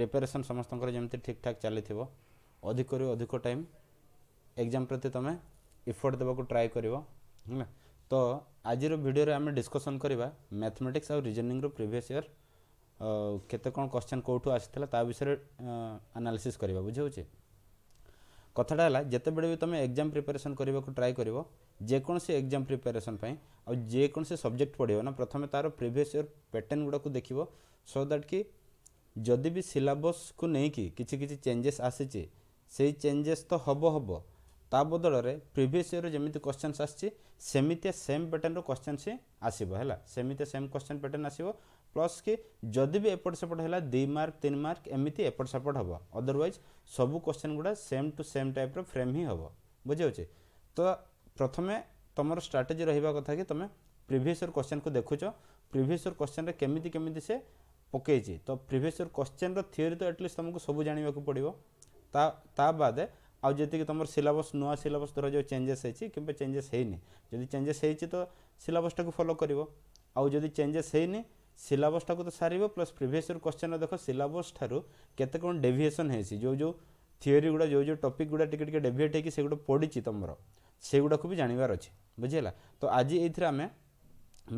preparation ସମସ୍ତଙ୍କର ଯେମିତି ଠିକ୍ଠାକ୍ ଚାଲିଥିବ ଅଧିକରୁ ଅଧିକ ଟାଇମ୍ ଏକ୍ଜାମ୍ ପ୍ରତି ତୁମେ ଇଫୋର୍ଟ ଦେବାକୁ ଟ୍ରାଏ କରିବ ହେଲା ତ ଆଜିର ଭିଡ଼ିଓରେ ଆମେ ଡିସ୍କସନ୍ କରିବା ମ୍ୟାଥମେଟିକ୍ସ ଆଉ ରିଜନିଂରୁ ପ୍ରିଭିୟସ୍ ଇୟର୍ କେତେ କ'ଣ କ୍ୱେଶ୍ଚନ୍ କେଉଁଠୁ ଆସିଥିଲା ତା ବିଷୟରେ ଆନାଲିସିସ୍ କରିବା ବୁଝିହେଉଛି କଥାଟା ହେଲା ଯେତେବେଳେ ବି ତୁମେ ଏକ୍ଜାମ୍ ପ୍ରିପାରେସନ୍ କରିବାକୁ ଟ୍ରାଏ କରିବ ଯେକୌଣସି ଏକ୍ଜାମ୍ ପ୍ରିପାରେସନ୍ ପାଇଁ ଆଉ ଯେକୌଣସି ସବଜେକ୍ଟ ପଢ଼ିବ ନା ପ୍ରଥମେ ତା'ର ପ୍ରିଭିୟସ୍ ଇୟର୍ ପ୍ୟାଟର୍ଣ୍ଣ ଗୁଡ଼ାକୁ ଦେଖିବ ସୋ ଦ୍ୟାଟ୍ କି ଯଦି ବି ସିଲାବସ୍କୁ ନେଇକି କିଛି କିଛି ଚେଞ୍ଜେସ୍ ଆସିଛି ସେଇ ଚେଞ୍ଜେସ୍ ତ ହେବ ହେବ ତା ବଦଳରେ ପ୍ରିଭିୟସ୍ ଇୟର୍ରେ ଯେମିତି କ୍ୱେଶ୍ଚନ୍ସ ଆସିଛି ସେମିତିଆ ସେମ୍ ପ୍ୟାଟର୍ନର କ୍ୱେଶ୍ଚନ୍ ହିଁ ଆସିବ ହେଲା ସେମିତିଆ ସେମ୍ କ୍ୱେଶ୍ଚନ୍ ପ୍ୟାଟର୍ନ ଆସିବ ପ୍ଲସ୍ କି ଯଦି ବି ଏପଟ ସେପଟ ହେଲା ଦୁଇ ମାର୍କ ତିନି ମାର୍କ ଏମିତି ଏପଟ ସେପଟ ହେବ ଅଦରୱାଇଜ୍ ସବୁ କ୍ୱେଶ୍ଚନ୍ ଗୁଡ଼ା ସେମ୍ ଟୁ ସେମ୍ ଟାଇପ୍ର ଫ୍ରେମ୍ ହିଁ ହେବ ବୁଝିହେଉଛି ତ ପ୍ରଥମେ ତୁମର ଷ୍ଟ୍ରାଟେଜି ରହିବା କଥା କି ତୁମେ ପ୍ରିଭିୟସ୍ ଇୟର୍ କ୍ୱେଶ୍ଚନ୍କୁ ଦେଖୁଛ ପ୍ରିଭିୟସ୍ ଇୟର୍ କ୍ୱେଶ୍ଚନ୍ରେ କେମିତି କେମିତି ସେ ପକାଇଛି ତ ପ୍ରିଭିୟସ୍ ଇୟର୍ କ୍ୱେଶ୍ଚିନ୍ର ଥିଓରି ତ ଆଟଲିଷ୍ଟ ତୁମକୁ ସବୁ ଜାଣିବାକୁ ପଡ଼ିବ ତା ତା ବାଦେ ଆଉ ଯେତିକି ତୁମର ସିଲାବସ୍ ନୂଆ ସିଲାବସ୍ ଧରାଯାଉ ଚେଞ୍ଜେସ୍ ହେଇଛି କିମ୍ବା ଚେଞ୍ଜେସ୍ ହେଇନି ଯଦି ଚେଞ୍ଜେସ୍ ହେଇଛି ତ ସିଲାବସ୍ଟାକୁ ଫଲୋ କରିବ ଆଉ ଯଦି ଚେଞ୍ଜେସ୍ ହେଇନି ସିଲାବସ୍ଟାକୁ ତ ସାରିବ ପ୍ଲସ୍ ପ୍ରିଭିୟସ୍ ଇୟର୍ କ୍ୱେଶ୍ଚିନ୍ର ଦେଖ ସିଲାବସ୍ ଠାରୁ କେତେ କ'ଣ ଡେଭିଏସନ୍ ହେଇଛି ଯେଉଁ ଯେଉଁ ଥିଓରି ଗୁଡ଼ା ଯେଉଁ ଯେଉଁ ଟପିକ୍ ଗୁଡ଼ା ଟିକେ ଟିକେ ଡେଭିଏଟ୍ ହେଇକି ସେଗୁଡ଼ା ପଡ଼ିଛି ତୁମର ସେଗୁଡ଼ାକୁ ବି ଜାଣିବାର ଅଛି ବୁଝିହେଲା ତ ଆଜି ଏଇଥିରେ ଆମେ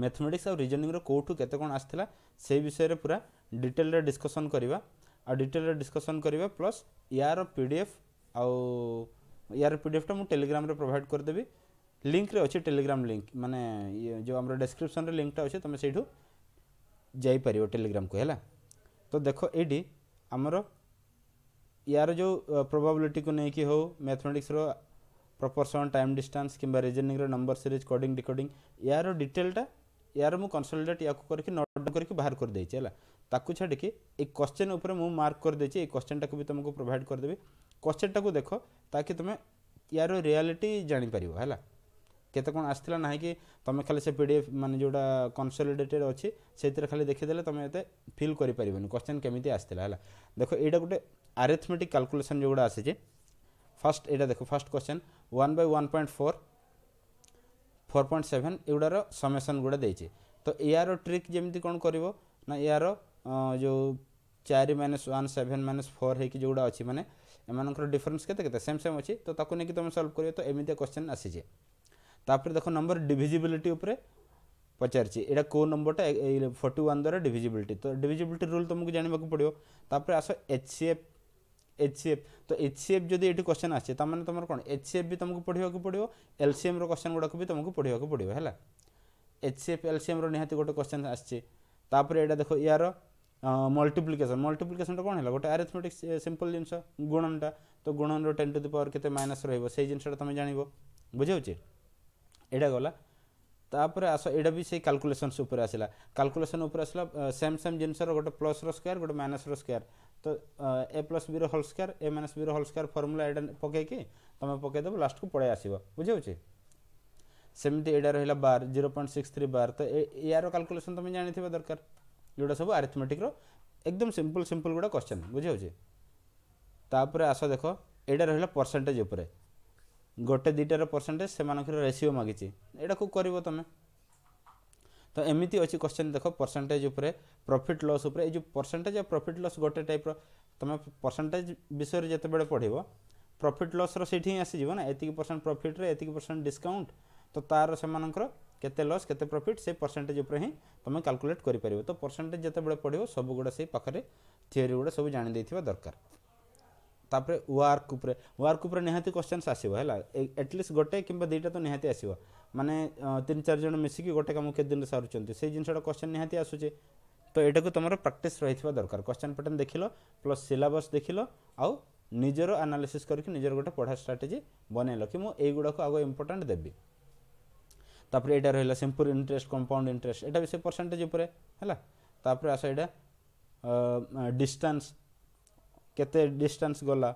मैथमेटिक्स और रिजनिंग कौटू के कौन आसला से विषय पूरा डिटेल डिस्कसन करवा आ डिटेल डिस्कसन करवा प्लस यार पी डी एफ आउ यार पी डी एफ्टा मुझे टेलीग्राम कर करदेवी लिंक रे अच्छे टेलीग्राम लिंक माने जो आम डेस्क्रिप्सन लिंकटा अच्छे तुम से जापर टेलीग्राम को है तो देखो ये आमर यार जो प्रोबेबिलिटी को कि हो मैथमेटिक्स ପ୍ରପୋର୍ସନ୍ ଟାଇମ୍ ଡିଷ୍ଟାନ୍ସ କିମ୍ବା ରିଜନିଂର ନମ୍ବର ସିରିଜ୍ କୋଡ଼ିଂ ଡିକୋଡ଼ିଂ ଏହାର ଡିଟେଲ୍ଟା ଏହାର ମୁଁ କନସଲିଡେଟ୍ ୟାକୁ କରିକି ନୋଟ୍ କରିକି ବାହାର କରିଦେଇଛି ହେଲା ତାକୁ ଛାଡ଼ିକି ଏଇ କ୍ୱେଶ୍ଚନ୍ ଉପରେ ମୁଁ ମାର୍କ କରିଦେଇଛି ଏଇ କ୍ୱେଶ୍ଚନ୍ଟାକୁ ବି ତୁମକୁ ପ୍ରୋଭାଇଡ଼ କରିଦେବି କ୍ୱେଶ୍ଚନ୍ଟାକୁ ଦେଖ ତାକି ତୁମେ ୟାର ରିଆଲିଟି ଜାଣିପାରିବ ହେଲା କେତେ କ'ଣ ଆସିଥିଲା ନାହିଁ କି ତୁମେ ଖାଲି ସେ ପି ଡି ଏଫ୍ ମାନେ ଯେଉଁଟା କନସଲିଡେଟେଡ଼୍ ଅଛି ସେଥିରେ ଖାଲି ଦେଖିଦେଲେ ତୁମେ ଏତେ ଫିଲ୍ କରିପାରିବନି କ୍ୱେଶ୍ଚନ୍ କେମିତି ଆସିଥିଲା ହେଲା ଦେଖ ଏଇଟା ଗୋଟେ ଆରେଥମେଟିକ୍ କାଲକୁଲେସନ୍ ଯେଉଁଗୁଡ଼ା ଆସିଛି ফার্স্ট এটা দেখো first question one by one point four four point seven এগুଡ଼ାର ସମେସନ୍ ଗୁଡ଼ା ଦେଇଛି ତ ଏହାର ଟ୍ରିକ୍ ଯେମିତି କ'ଣ କରିବ ନା ଏହାର ଯେଉଁ ଚାରି minus one seven minus four ହେଇକି ଯେଉଁଗୁଡ଼ା ଅଛି ମାନେ ଏମାନଙ୍କର ଡିଫରେନ୍ସ କେତେ କେତେ ସେମ୍ ସେମ୍ ଅଛି ତ ତାକୁ ନେଇକି ତୁମେ ସଲ୍ଭ କରିବ ତ ଏମିତିଆ କ୍ୱେଶ୍ଚନ୍ ଆସିଛି ତାପରେ ଦେଖ ନମ୍ବର ଡିଭିଜିବିଲିଟି ଉପରେ ପଚାରିଛି ଏଇଟା କେଉଁ ନମ୍ବରଟା ଫର୍ଟି ୱାନ୍ ଦ୍ୱାରା ଡିଭିଜିବିଲିଟି ତ ଡିଭିଜିବିଲିଟି ରୁଲ୍ ତୁମକୁ ଜାଣିବାକୁ ପଡ଼ିବ ତାପରେ ଆସ H C F H C F तो एच सी एफ जदि ये क्वेश्चन आसे तमें तुम कौन एच सी एफ भी तुमको पढ़ा पड़ो एल सी एम रोशन गुड़ाक भी तुमको पढ़ा पड़ो है H C F L C M निहाती गोटे क्वेश्चन आसपर यहाँ देख यार मल्टीप्लिकेसन मल्टीप्लिकेसन कौन है गोटे आरेथमेटिक्स सिंपल जिनस गुणनटा तो गुणन रेन टू दि पावर के माइनस रही से जिनसा तुम जान बुझे यहाँ गला तापर आस ये भी सही काल्कुलेसन आसला काल्कुलेसन आसला सेम सेम जिन गोटे प्लस रोयर गोटे माइनस रोयर तो, तो A plus B whole square A minus B whole square formula पके पकईकि तुम्हें पकईदेव लास्ट को पड़े आस बुझे सेमती एडा रहा बार जीरो पॉइंट सिक्स थ्री बार तो यार काल्कुलेसन तुम्हें जान दरकार जोड़ा सब आरिथमेटिक्र एकदम सिंपल सिंपल गोटे क्वेश्चन बुझे तापर आस देख ये रहा परसेंटेज उपरूर ଗୋଟେ ଦୁଇଟାର ପରସେଣ୍ଟେଜ୍ ସେମାନଙ୍କର ରେସିଓ ମାଗିଛି ଏଇଟାକୁ କରିବ ତୁମେ ତ ଏମିତି ଅଛି କ୍ୱେଶ୍ଚନ୍ ଦେଖ ପରସେଣ୍ଟେଜ୍ ଉପରେ ପ୍ରଫିଟ୍ ଲସ୍ ଉପରେ ଏଇ ଯେଉଁ ପରସେଣ୍ଟେଜ୍ ଆଉ ପ୍ରଫିଟ୍ ଲସ୍ ଗୋଟେ ଟାଇପ୍ର ତୁମେ ପରସେଣ୍ଟେଜ୍ ବିଷୟରେ ଯେତେବେଳେ ପଢ଼ିବ ପ୍ରଫିଟ୍ ଲସ୍ର ସେଇଠି ହିଁ ଆସିଯିବ ନା ଏତିକି ପରସେଣ୍ଟ ପ୍ରଫିଟ୍ରେ ଏତିକି ପରସେଣ୍ଟ ଡିସ୍କାଉଣ୍ଟ ତ ତା'ର ସେମାନଙ୍କର କେତେ ଲସ୍ କେତେ ପ୍ରଫିଟ୍ ସେ ପରସେଣ୍ଟେଜ୍ ଉପରେ ହିଁ ତୁମେ କାଲକୁଲେଟ୍ କରିପାରିବ ତ ପରସେଣ୍ଟେଜ୍ ଯେତେବେଳେ ପଢ଼ିବ ସବୁଗୁଡ଼ା ସେଇ ପାଖରେ ଥିଓରି ଗୁଡ଼ା ସବୁ ଜାଣିଦେଇଥିବା ଦରକାର ତାପରେ ୱାର୍କ ଉପରେ ୱାର୍କ ଉପରେ ନିହାତି କ୍ୱେଶ୍ଚନ୍ସ ଆସିବ ହେଲା ଏଟଲିଷ୍ଟ ଗୋଟେ କିମ୍ବା ଦୁଇଟା ତ ନିହାତି ଆସିବ ମାନେ ତିନି ଚାରି ଜଣ ମିଶିକି ଗୋଟେ କାମ କେତେ ଦିନରେ ସାରୁଛନ୍ତି ସେଇ ଜିନିଷଟା କ୍ୱେଶ୍ଚନ୍ ନିହାତି ଆସୁଛି ତ ଏଇଟାକୁ ତୁମର ପ୍ରାକ୍ଟିସ୍ ରହିଥିବା ଦରକାର କ୍ୱେଶ୍ଚନ୍ ପ୍ୟାଟର୍ନ ଦେଖିଲ ପ୍ଲସ୍ ସିଲାବସ୍ ଦେଖିଲ ଆଉ ନିଜର ଆନାଲିସିସ୍ କରିକି ନିଜର ଗୋଟେ ପଢ଼ା ଷ୍ଟ୍ରାଟେଜି ବନେଇଲ କି ମୁଁ ଏଇଗୁଡ଼ାକୁ ଆଗ ଇମ୍ପୋର୍ଟାଣ୍ଟ ଦେବି ତାପରେ ଏଇଟା ରହିଲା ସିମ୍ପୁଲ ଇଣ୍ଟରେଷ୍ଟ କମ୍ପାଉଣ୍ଡ ଇଣ୍ଟରେଷ୍ଟ ଏଇଟା ବି ସେ ପରସେଣ୍ଟେଜ୍ ଉପରେ ହେଲା ତାପରେ ଆସ ଏଇଟା ଡିଷ୍ଟାନ୍ସ କେତେ ଡିଷ୍ଟାନ୍ସ ଗଲା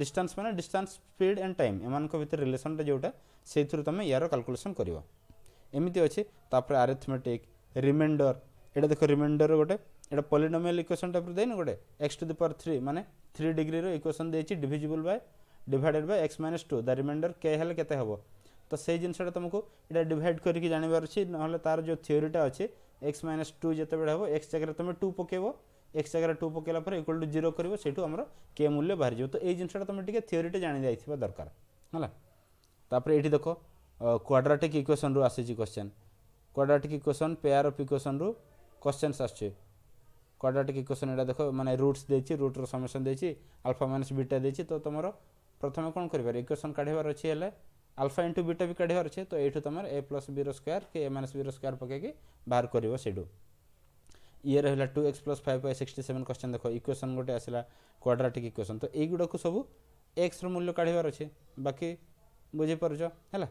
ଡିଷ୍ଟାନ୍ସ ମାନେ ଡିଷ୍ଟାନ୍ସ ସ୍ପିଡ୍ ଆଣ୍ଡ ଟାଇମ୍ ଏମାନଙ୍କ ଭିତରେ ରିଲେସନ୍ଟା ଯେଉଁଟା ସେଇଥିରୁ ତୁମେ ୟାର କାଲକୁଲେସନ୍ କରିବ ଏମିତି ଅଛି ତାପରେ ଆରିଥମେଟିକ୍ ରିମାଇଣ୍ଡର ଏଇଟା ଦେଖ ରିମାଇଣ୍ଡର ଗୋଟେ ଏଇଟା ପଲିନୋମିଆଲ ଇକ୍ୱେସନ୍ ଟାଇପ୍ର ଦେଇନି ଗୋଟେ X to the power three ମାନେ ଥ୍ରୀ ଡିଗ୍ରୀର ଇକ୍ୱେସନ୍ ଦେଇଛି divisible by divided by X minus two the remainder କେ ହେଲେ କେତେ ହେବ ତ ସେଇ ଜିନିଷଟା ତୁମକୁ ଏଇଟା ଡିଭାଇଡ୍ କରିକି ଜାଣିବାର ଅଛି ନହେଲେ ତା'ର ଯେଉଁ ଥିଓରିଟା ଅଛି ଏକ୍ସ ମାଇନସ୍ ଟୁ ଯେତେବେଳେ ହେବ ଏକ୍ସ ଜାଗାରେ ତୁମେ ଟୁ ପକାଇବ এক্স জায়গায় টু পকাইলা পরে ইকুয়াল টু জিরো করব সেইটু আমার কে মূল্য বাহারি যাব তো এই জিনিসটা তুমি টিকি থিওরিটা জানি যাই দরকার হ্যাঁ তাপরে এটি দেখ কোয়াড্রাটিক ইকুয়েসন রু আসিছি question quadratic equation pair of equation রু কোশ্চেন্স আসছে কোয়াড্রাটিক ইকুয়েসন এটা দেখ মানে রুটস দিয়েছি রুটর সমেসন দিয়েছি আলফা মাইনাস বিটা দিয়েছি তো তোমার প্রথমে কোণ করিবার ইকুয়েসন কাঢ়িবার অছি হলে আলফা ইন্টু বিটা বি কাঢ়িবার অছে তো এইটু তোমার এ প্লস বির স্কোয়ার কি এ মাইনাস বির স্কোয়ার পকাইকি বাহার করব সেইটু ଇଏ ରହିଲା two X plus five by sixty seven question ଦେଖ ଇକ୍ୱେସନ୍ ଗୋଟେ ଆସିଲା କ୍ୱାଡ୍ରାଟିକ୍ ଇକ୍ୱେସନ୍ ତ ଏଇଗୁଡ଼ାକୁ ସବୁ ଏକ୍ସର ମୂଲ୍ୟ କାଢ଼ିବାର ଅଛି ବାକି ବୁଝିପାରୁଛ ହେଲା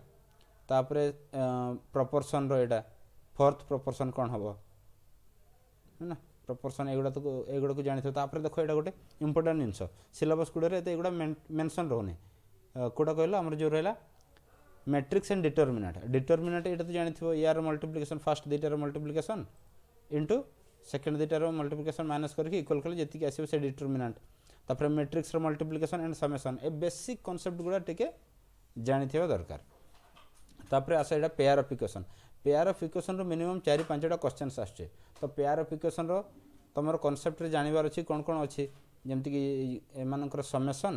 ତାପରେ ପ୍ରପର୍ସନ୍ର ଏଇଟା ଫୋର୍ଥ ପ୍ରପର୍ସନ୍ କ'ଣ ହେବ ହେଲା ପ୍ରପର୍ସନ୍ ଏଗୁଡ଼ାକୁ ଏଗୁଡ଼ାକୁ ଜାଣିଥିବ ତାପରେ ଦେଖ ଏଇଟା ଗୋଟେ ଇମ୍ପୋର୍ଟାଣ୍ଟ ଜିନିଷ ସିଲେବସ୍ ଗୁଡ଼ାରେ ଏତେ ଏଗୁଡ଼ା ମେନସନ୍ ରହୁନି କେଉଁଟା କହିଲ ଆମର ଯେଉଁ ରହିଲା ମେଟ୍ରିକ୍ସ ଆଣ୍ଡ ଡିଟରମିନାଟ୍ ଡିଟରମିନାଟ୍ ଏଇଟା ତ ଜାଣିଥିବ ୟାର ମଲ୍ଟିପ୍ଲିକେସନ୍ ଫାର୍ଷ୍ଟ ଦୁଇଟାର ମଲ୍ଟିପ୍ଲିକେସନ୍ ଇଣ୍ଟୁ সেকেন্ড দুইটার মল্টিপ্লিকেসন মাইনস করি ইকুয়াল কলে যেত আসবে সে ডিটরমিনাট তাপরে মেট্রিক্সর মল্টিপ্লিকেসন এন্ড সমেসন এ বেসিক কনসেপ্ট গুড়া টিকে জাঁথিবা দরকার তাপরে আস এটা pair of equation pair of ইকুয়েসনর মিনিমম চারি পাঁচটা কোশ্চেন্স আসছে তো পেয়ার অফ ইকুয়েসনর তোমার কনসেপ্টরে জাঁবার অছি কোণ কোণ অছি যেমিতিকি এমানকর সমেসন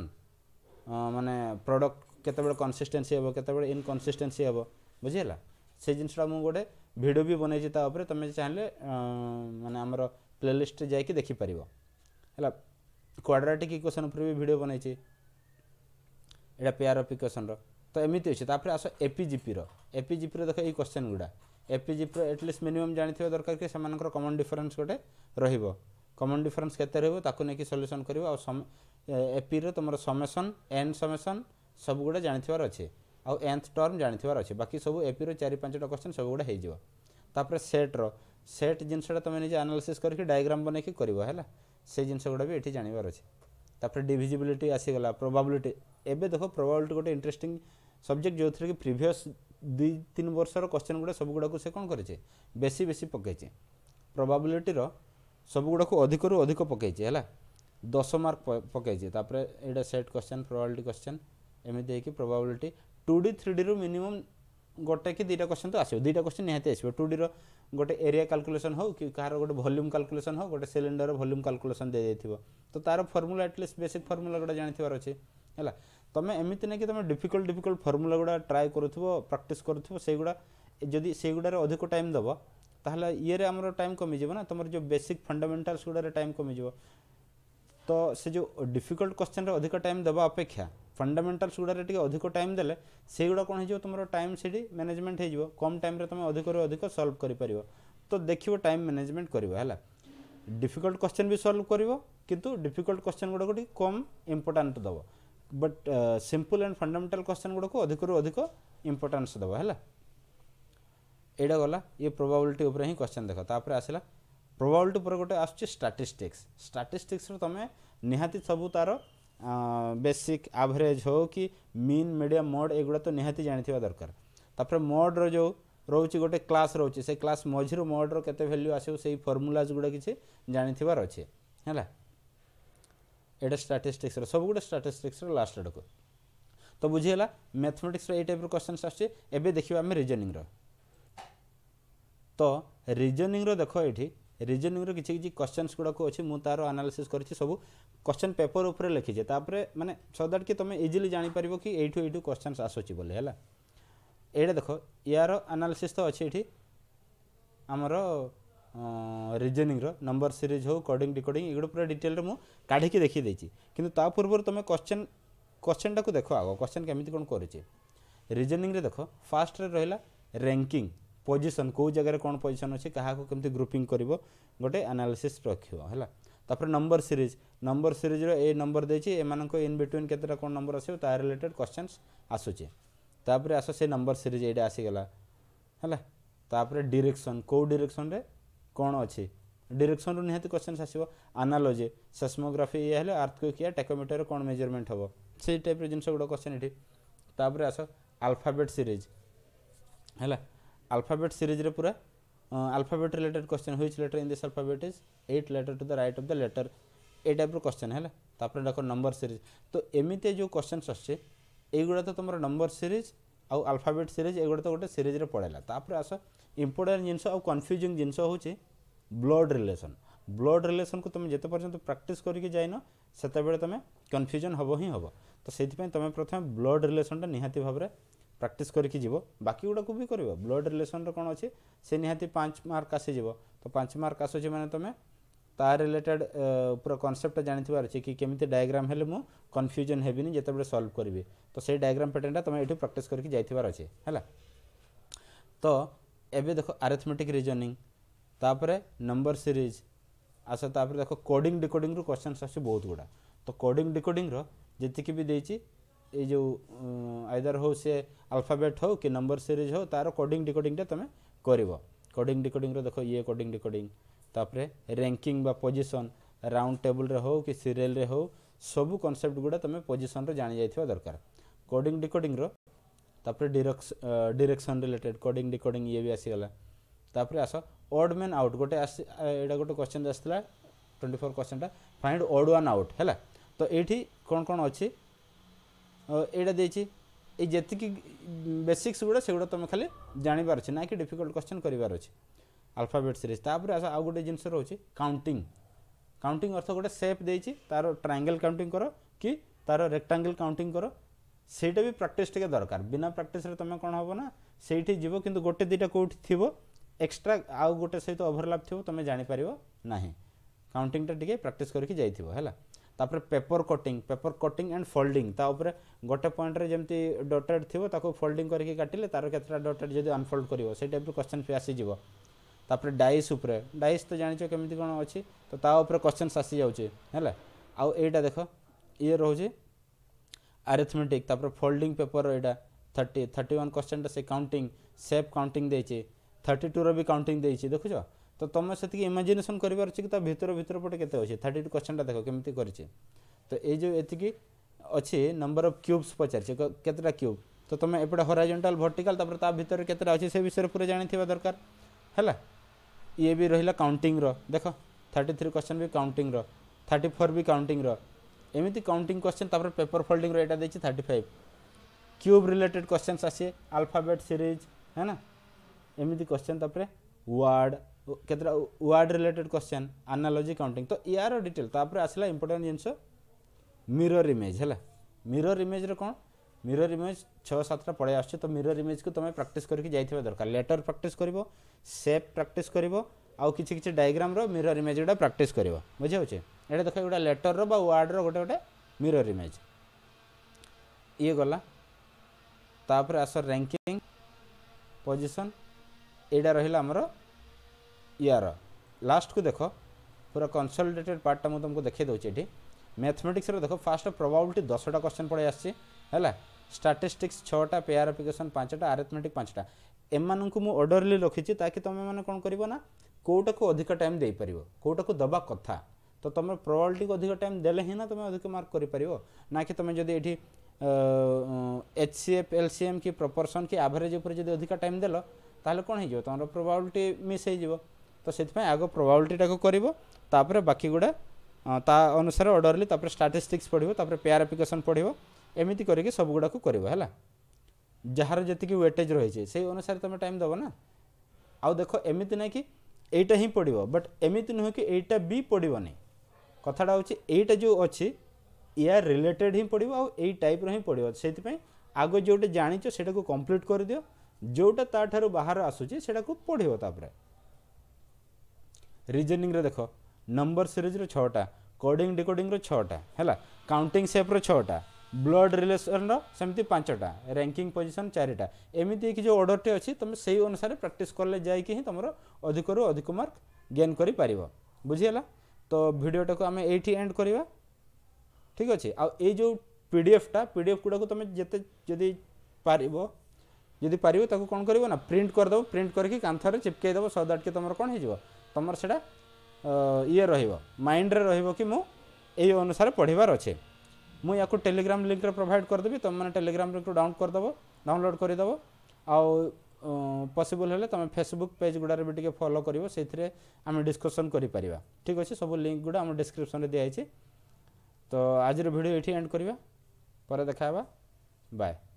মানে প্রডক্ট কেতবে কনসিষ্টেন্সি হব কেতবে ইনকনসিষ্টেন্সি হব বুঝিলা সেই জিনিসটা মু গোটে ଭିଡ଼ିଓ ବି ବନେଇଛି ତା ଉପରେ ତୁମେ ଚାହିଁଲେ ମାନେ ଆମର ପ୍ଲେଲିଷ୍ଟରେ ଯାଇକି ଦେଖିପାରିବ ହେଲା କ୍ୱାଡ୍ରାଟିକ୍ ଇକ୍ୱେସନ୍ ଉପରେ ବି ଭିଡ଼ିଓ ବନେଇଛି ଏଇଟା ପେୟାର ଅଫ୍ ଇକ୍ୱେସନ୍ର ତ ଏମିତି ଅଛି ତାପରେ ଆସ ଏପିଜିପିର ଏପିଜିପିର ଦେଖ ଏଇ କ୍ୱେଶ୍ଚନ୍ ଗୁଡ଼ା ଏପିଜିପିର ଏଟଲିଷ୍ଟ ମିନିମମ୍ ଜାଣିଥିବା ଦରକାର କି ସେମାନଙ୍କର କମନ୍ ଡିଫରେନ୍ସ ଗୋଟେ ରହିବ କମନ୍ ଡିଫରେନ୍ସ କେତେ ରହିବ ତାକୁ ନେଇକି ସଲ୍ୟୁସନ୍ କରିବ ଆଉ ଏପିର ତୁମର ସମେସନ୍ ଏନ୍ ସମେସନ୍ ସବୁଗୁଡ଼ା ଜାଣିଥିବାର ଅଛି ଆଉ ଏନ୍ଥ ଟର୍ମ ଜାଣିଥିବାର ଅଛି ବାକି ସବୁ ଏପିର ଚାରି ପାଞ୍ଚଟା କ୍ୱେଶ୍ଚନ୍ ସବୁଗୁଡ଼ା ହେଇଯିବ ତାପରେ ସେଟ୍ର ସେଟ୍ ଜିନିଷଟା ତୁମେ ନିଜେ ଆନାଲିସିସ୍ କରିକି ଡାଇଗ୍ରାମ୍ ବନେଇକି କରିବ ହେଲା ସେ ଜିନିଷଗୁଡ଼ା ବି ଏଠି ଜାଣିବାର ଅଛି ତାପରେ ଡିଭିଜିବିଲିଟି ଆସିଗଲା ପ୍ରୋବାବିଲିଟି ଏବେ ଦେଖ ପ୍ରୋବାବିଲିଟି ଗୋଟେ ଇଣ୍ଟରେଷ୍ଟିଂ ସବଜେକ୍ଟ ଯେଉଁଥିରେ କି ପ୍ରିଭିୟସ୍ ଦୁଇ ତିନି ବର୍ଷର କ୍ୱେଶ୍ଚନ୍ ଗୁଡ଼ା ସବୁଗୁଡ଼ାକୁ ସେ କ'ଣ କରିଛି ବେଶୀ ବେଶୀ ପକାଇଛି ପ୍ରୋବାବିଲିଟିର ସବୁଗୁଡ଼ାକୁ ଅଧିକରୁ ଅଧିକ ପକାଇଛି ହେଲା ଦଶ ମାର୍କ ପକାଇଛି ତାପରେ ଏଇଟା ସେଟ୍ କ୍ୱେଶ୍ଚନ୍ ପ୍ରୋବାବିଲିଟି କ୍ୱେଶ୍ଚନ୍ ଏମିତି ହେଇକି ପ୍ରୋବାବିଲିଟି ଟୁ ଡି ଥ୍ରୀ ଡିରୁ ମିନିମମ୍ ଗୋଟେ କି ଦୁଇଟା କ୍ୱେଶ୍ଚନ୍ ତ ଆସିବ ଦୁଇଟା କ୍ୱେଶ୍ଚନ୍ ନିହାତି ଆସିବ ଟୁ ଡିର ଗୋଟେ ଏରିଆ କାଲକୁଲେସନ୍ ହେଉ କି କାହାର ଗୋଟେ ଭଲ୍ୟୁମ୍ କାଲକୁଲେସନ୍ ହେଉ ଗୋଟେ ସିଲିଣ୍ଡର ଭଲ୍ୟୁମ୍ କାଲକୁଲେସନ୍ ଦିଆଯାଇଥିବ ତ ତା'ର ଫର୍ମୁଲା ଆଟଲିଷ୍ଟ ବେସିକ୍ ଫର୍ମୁଲା ଗୋଟେ ଜାଣିଥିବାର ଅଛି ହେଲା ତୁମେ ଏମିତି ନାହିଁ କି ତୁମେ ଡିଫିକଲ୍ଟ ଡିଫିକଲ୍ଟ ଫର୍ମୁଲା ଗୁଡ଼ା ଟ୍ରାଏ କରୁଥିବ ପ୍ରାକ୍ଟିସ୍ କରୁଥିବ ସେଇଗୁଡ଼ା ଯଦି ସେଇଗୁଡ଼ାରେ ଅଧିକ ଟାଇମ୍ ଦେବ ତାହେଲେ ଇଏରେ ଆମର ଟାଇମ୍ କମିଯିବ ନା ତୁମର ଯେଉଁ ବେସିକ୍ ଫଣ୍ଡାମେଣ୍ଟାଲ୍ସ ଗୁଡ଼ାରେ ଟାଇମ୍ କମିଯିବ ତ ସେ ଯେଉଁ ଡିଫିକଲ୍ଟ କ୍ୱେଶ୍ଚନ୍ରେ ଅଧିକ ଟାଇମ୍ ଦେବା ଅପେକ୍ଷା फंडामेटाल्स गुड़ा टी अधिक टाइम दे सेगुड़ा कौन हो तुम टाइम से मैनेजमेंट हो कम टाइम तुम अधिक रू अधिक सल्व कर तो देखो टाइम मैनेजमेंट करफिकल्ट क्वेश्चन भी सल्व कर कितु डिफिकल्ट क्वेश्चन गुड़ाक कम इम्पोर्टाट दब but simple and fundamental question गुड़ाक अधिक रू अधिक इम्पोर्टान्स दब है ଏଇଟା गला ये ପ୍ରୋବାବିଲିଟି ଉପରେ ହିଁ କ୍ୱେଶ୍ଚନ୍ ଦେଖ ତାପରେ ଆସିଲା ପ୍ରୋବାବିଲିଟି ଉପରେ ଗୋଟେ ଆସୁଛି ଷ୍ଟାଟିଷ୍ଟିକ୍ସ ଷ୍ଟାଟିଷ୍ଟିକ୍ସରୁ ତୁମେ ନିହାତି ସବୁ ବେସିକ୍ ଆଭରେଜ୍ ହେଉ କି ମିନ୍ ମିଡ଼ିୟମ୍ ମୋଡ଼୍ ଏଗୁଡ଼ା ତ ନିହାତି ଜାଣିଥିବା ଦରକାର ତାପରେ ମୋଡ଼୍ର ଯେଉଁ ରହୁଛି ଗୋଟେ କ୍ଲାସ୍ ରହୁଛି ସେ କ୍ଲାସ୍ ମଝିରୁ ମୋଡ଼୍ର କେତେ ଭ୍ୟାଲ୍ୟୁ ଆସିବ ସେଇ ଫର୍ମୁଲାଜ୍ ଗୁଡ଼ା କିଛି ଜାଣିଥିବାର ଅଛି ହେଲା ଏଇଟା ଷ୍ଟାଟିଷ୍ଟିକ୍ସର ସବୁ ଗୋଟେ ଷ୍ଟାଟିଷ୍ଟିକ୍ସର ଲାଷ୍ଟ ଆଡ଼କୁ ତ ବୁଝିଗଲା ମ୍ୟାଥମେଟିକ୍ସର ଏଇ ଟାଇପ୍ର କ୍ୱେଶ୍ଚନ୍ସ ଆସୁଛି ଏବେ ଦେଖିବା ଆମେ ରିଜନିଂର ତ ରିଜନିଂର ଦେଖ ଏଇଠି ରିଜନିଂର କିଛି କିଛି କ୍ୱେଶ୍ଚନ୍ସ ଗୁଡ଼ାକ ଅଛି ମୁଁ ତା'ର ଆନାଲିସିସ୍ କରିଛି ସବୁ କ୍ୱେଶ୍ଚନ୍ ପେପର୍ ଉପରେ ଲେଖିଛି ତାପରେ ମାନେ ସୋ ଦ୍ୟାଟ୍ କି ତୁମେ ଇଜିଲି ଜାଣିପାରିବ କି ଏଇଠୁ ଏଇଠୁ କ୍ୱେଶ୍ଚନ୍ସ ଆସୁଛି ବୋଲି ହେଲା ଏଇଟା ଦେଖ ୟାର ଆନାଲିସିସ୍ ତ ଅଛି ଏଠି ଆମର ରିଜନିଂର ନମ୍ବର ସିରିଜ୍ ହେଉ କୋଡ଼ିଂ ଡିକୋଡ଼ିଂ ଏଗୁଡ଼ା ପୁରା ଡିଟେଲରେ ମୁଁ କାଢ଼ିକି ଦେଖିଦେଇଛି କିନ୍ତୁ ତା ପୂର୍ବରୁ ତୁମେ କ୍ୱେଶ୍ଚନ୍ କ୍ୱେଶ୍ଚନ୍ଟାକୁ ଦେଖ ଆଗ କ୍ୱେଶ୍ଚନ୍ କେମିତି କ'ଣ କରୁଛି ରିଜନିଂରେ ଦେଖ ଫାର୍ଷ୍ଟରେ ରହିଲା ର୍ୟାଙ୍କିଂ ପୋଜିସନ୍ କେଉଁ ଜାଗାରେ କ'ଣ ପୋଜିସନ୍ ଅଛି କାହାକୁ କେମିତି ଗ୍ରୁପିଂ କରିବ ଗୋଟେ ଆନାଲିସିସ୍ ରଖିବ ହେଲା ତାପରେ ନମ୍ବର ସିରିଜ୍ ନମ୍ବର ସିରିଜ୍ର ଏ ନମ୍ବର ଦେଇଛି ଏମାନଙ୍କ ଇନ୍ ବିଟୱିନ୍ କେତେଟା କ'ଣ ନମ୍ବର ଆସିବ ତା ରିଲେଟେଡ଼୍ କ୍ୱେଶ୍ଚନ୍ସ ଆସୁଛି ତାପରେ ଆସ ସେ ନମ୍ବର ସିରିଜ୍ ଏଇଟା ଆସିଗଲା ହେଲା ତାପରେ ଡିରେକ୍ସନ୍ କେଉଁ ଡିରେକ୍ସନ୍ରେ କ'ଣ ଅଛି ଡିରେକ୍ସନ୍ରୁ ନିହାତି କ୍ୱେଶ୍ଚନ୍ସ ଆସିବ ଆନାଲୋଜି ସେସ୍ମୋଗ୍ରାଫି ଇଏ ହେଲେ ଆର୍ଥକ୍ୱିକ୍ ଇଏ ଟେକୋମିଟରରେ କ'ଣ ମେଜରମେଣ୍ଟ ହେବ ସେଇ ଟାଇପ୍ର ଜିନିଷ ଗୁଡ଼ା କ୍ୱେଶ୍ଚନ୍ ଏଠି ତାପରେ ଆସ ଆଲଫାବେଟ୍ ସିରିଜ୍ ହେଲା alphabet series re pura uh, alphabet related question which letter in this alphabet is 8 letter to the right of the letter এই টাইপ্র কোশ্চেন হল তাপরে দেখো নম্বর সিরিজ তো এমিতি যে কোশ্চেন্স আসছে এইগুড়া তো তোমার নম্বর সিরিজ আউ আলফাবেট সিরিজ এগুড়া তো গোটে সিরিজরে পড়াইলা তাপরে আস ইম্পর্টাট জিনিস আউ কনফ্যুজিং জিনিস হচ্ছে ব্লড রিলেসন ব্লড রিলেসনকু তুমি যেতে পর্যন্ত প্র্যাকটিস করিকি যাইন সেতবে তুমি কনফ্যুজন হব হি হব তো সেইপাই তুমি প্রথমে ব্লড রিলেসনটা নিহতি ভাবে ପ୍ରାକ୍ଟିସ୍ କରିକି ଯିବ ବାକି ଗୁଡ଼ାକୁ ବି କରିବ ବ୍ଲଡ୍ ରିଲେସନ୍ର କ'ଣ ଅଛି ସେ ନିହାତି ପାଞ୍ଚ ମାର୍କ ଆସିଯିବ ତ ପାଞ୍ଚ ମାର୍କ ଆସୁଛି ମାନେ ତୁମେ ତା ରିଲେଟେଡ଼୍ ପୁରା କନସେପ୍ଟଟା ଜାଣିଥିବାର ଅଛି କି କେମିତି ଡାୟଗ୍ରାମ୍ ହେଲେ ମୁଁ କନଫ୍ୟୁଜନ୍ ହେବିନି ଯେତେବେଳେ ସଲ୍ଭ କରିବି ତ ସେଇ ଡାୟଗ୍ରାମ୍ ପ୍ୟାଟର୍ନଟା ତୁମେ ଏଇଠୁ ପ୍ରାକ୍ଟିସ୍ କରିକି ଯାଇଥିବାର ଅଛି ହେଲା ତ ଏବେ ଦେଖ ଆରିଥମେଟିକ୍ ରିଜନିଂ ତାପରେ ନମ୍ବର ସିରିଜ୍ ଆଚ୍ଛା ତାପରେ ଦେଖ କୋଡ଼ିଂ ଡିକୋଡ଼ିଂରୁ କ୍ୱେଶ୍ଚନ୍ସ ଆସୁଛି ବହୁତ ଗୁଡ଼ା ତ କୋଡ଼ିଂ ଡିକୋଡ଼ିଂର ଯେତିକି ବି ଦେଇଛି ये जो आइदर हो सी आलफाबेट हो कि नंबर सीरीज हो तार कोडिंग डिकोडिंगटा तुम कर कोडिंग डिकोडिंग देख ये कोडिंग डिकोडिंग तापर रैंकिंग बा पोजिशन राउंड टेबुल रे हो कि सीरियल रे हो सबू कनसेप्ट गुड़ा तुम पोजिशन रे जानी दरकार कोडिंग डिकोडिंग रो तापर डायरेक्स रिलेटेड कोडिंग डिकोडिंग ये भी आसीगला तापर आस ओड मैन आउट गोटे एटा गोटे क्वेश्चन आसला 24 क्वेश्चनटा फाइंड ओड वन आउट है तो ये कौन कौन अच्छी ଏଇଟା ଦେଇଛି এই যেতিকি বেসিক্স গুড়া সেগুলো তুমি খালি জাঁবার অছে না কি ডিফিকল্ট কোশ্চেন করবার অছে আলফাবেট সিরিজ তাপরে আস আউ গোটে জিনিস রয়েছে কাউন্টিং কাউন্টিং অর্থ গোটে সেপ দিয়েছি তার ট্রাঙ্গেল কাউন্টিং কর কি তার রেক্টাঙ্গেল কাউন্টিং কর সেইটা বি প্রাকটিস টিকে দরকার বিনা প্রাকটিসরে তুমি কোণ হব না সেইটি যাব কিন্তু গোটে দুইটা কোটি থিব এক্সট্রা আউ গোটে সহিত ওভরল্যাপ থিব তুমি জাঁপার না কাউন্টিংটা টিকে প্রাকটিস করি যাই হ্যাঁ তাপরে paper cutting paper cutting and folding তা উপরে গোটে পয়েন্টরে যেমনি ডটেড থিব তাকে ফোল্ডিং করিকি কাটিলে তার কেতটা ডটেড যদি আনফোল্ড করিব সেই টাইপর কোশ্চেন বি আসিযোগ তাপরে ডাইস উপরে ডাইস তো জানিছ কেমিতি কোণ অছি তো তা উপরে কোশ্চেন্স আসি যাচ্ছে হ্যাঁ আউ এইটা দেখ ইয়ে রয়েছে আরিথমেটিক তাপরে ফোল্ডিং পেপর এটা থার্টি থার্টি ওয়ান কোশ্চেনটা সে কাউন্টিং সেফ কাউন্টিং দিয়েছে থার্টি টুর বি কাউন্টিং দিয়েছে দেখুছ तो तुम से इमाजिनेसन कर भितर भितरपटे के थर्टी टू क्वेश्चन देख कम तो ये एतिक अच्छे नंबर अफ क्यूब्स पचार पचारा क्यूब तो तुम एपटे हराजेटाल भर्टिकाल भर के विषय पूरा जाणी दरकार है ये भी रहा काउंटिंग देख थर्टी थ्री क्वेश्चन भी काउंटिंग थर्टी फोर भी काउंटिंग एमती काउंटिंग क्वेश्चन तपर पेपर फोल्डिंग यहाँ दे thirty five cube related question आसे आलफाबेट सीरीज है ना एमती क्वेश्चन तपर वार्ड କେତେଟା word related question analogy counting ତ ୟାର ଡିଟେଲ୍ ତାପରେ ଆସିଲା ଇମ୍ପୋର୍ଟାଣ୍ଟ ଜିନିଷ ମିରର ଇମେଜ୍ ହେଲା ମିରର ଇମେଜ୍ର କ'ଣ ମିରର ଇମେଜ୍ ଛଅ ସାତଟା ପଳେଇ ଆସୁଛି ତ ମିରର ଇମେଜ୍କୁ ତୁମେ ପ୍ରାକ୍ଟିସ୍ କରିକି ଯାଇଥିବା ଦରକାର ଲେଟର୍ ପ୍ରାକ୍ଟିସ୍ କରିବ ସେପ୍ ପ୍ରାକ୍ଟିସ୍ କରିବ ଆଉ କିଛି କିଛି ଡାଇଗ୍ରାମ୍ର ମିରର ଇମେଜ୍ ଗୁଡ଼ା ପ୍ରାକ୍ଟିସ୍ କରିବ ବୁଝିହେଉଛି ଏଇଟା ଦେଖ ଗୋଟେ ଲେଟର୍ର ବା ୱାର୍ଡ଼ର ଗୋଟେ ଗୋଟେ ମିରର ଇମେଜ୍ ଇଏ ଗଲା ତାପରେ ଆସ ରାଙ୍କିଂ ପୋଜିସନ୍ ଏଇଟା ରହିଲା ଆମର ইয়ার লাস্টকু দেখ পুরা কনসলটেটেড পার্টটা মু তোমাকে দেখাই দেছি এটি ম্যাথমেটিক্সর দেখ ফার্স্ট প্রবাবিলিটি দশটা কোশ্চেন পড়ে আসছে হ্যাঁ স্টাটিস্টিক্স ছটা পেয়ার আপ্লিকেসন পাঁচটা আরিথমেটিক পাঁচটা এমানকু মু অর্ডরলি রখিছি তাকে তুমি মানে কোণ করিব না কোটাকু অধিক টাইম দেইপারিব কোটাকু দবা কথা তো তোমার প্রবাবিলিটিকে অধিক টাইম দেলে হি না তুমি অধিক মার্ক করিপারিব না কি তুমি যদি এটি H C F L C M कि प्रपोर्सन कि आभरेज उपर जदि अधिका टाइम देल ताहले कोन हे जइबो तमरो प्रोबेबिलिटी मिस हे जइबो तो से आगे प्रोबाबिलिटा को करतापुर बाकी गुड़ा ता अनुसार अर्डरली स्टाटिस्टिक्स पढ़े पेयर आप्लिकेसन पढ़ एमती करके सबगुड़ा करा जार जी व्वेटेज रही है से अनुसार तुम टाइम दब ना आउ देख एमती ना कि यहीटा ही पड़ो बट एमती नुह कि यहीटा भी पड़े कथा होटा जो अच्छी इ रिलेटेड ही पड़ो आई टाइप रही पड़ो से आग जो जाच से कम्प्लीट कर दि जोटा ताठ बाहर आसूँ से पढ़ता रिजनिंग रे नंबर सीरीज रे छटा कोडिंग डिकोडिंग रे छटा है काउंटिंग शेप रे छटा ब्लड रिलेशन रो समिति पांचटा रैंकिंग पोजीशन चारटा एमिति कि जो ऑर्डर टे तुम तमे सेही अनुसार प्राक्ट कले जाय कि अधिक रू अधिक मार्क गेन कर बुझेगा तो वीडियो टा को हम एठी एंड करवा ठीक अच्छे आई जो ए डी पीडीएफ टा डी एफ को तुम जते जदि पार যদি পারিবে তাকে কোণ করব না প্রিন্ট করে করেদেব প্রিন্ট করি কাঁথরে চিপকাই দেব সো দ্যাট কি তোমার কোণ হয়ে তোমার সেটা ইয়ে রহব মাইন্ডরে রহব কি মু এই অনুসারে পড়িবার অছে মু ইয়াকু টেলিগ্রাম লিঙ্করে প্রোভাইড করেদেবি তোমার টেলিগ্রাম লিঙ্কটু ডাউন করেদেব ডাউনলোড করে দেব আও পসিবল হলে তুমি ফেসবুক পেজ গুড়ারে বি ফলো করিব সেইথিরে আমি ডিসকসন পারিবা ঠিক আছে সব লিঙ্ক গুড়া আমার ডিসক্রিপশনে দিয়া হয়েছে তো আজির ভিডিও এটি এন্ড করিবা পরে দেখা হবা বাই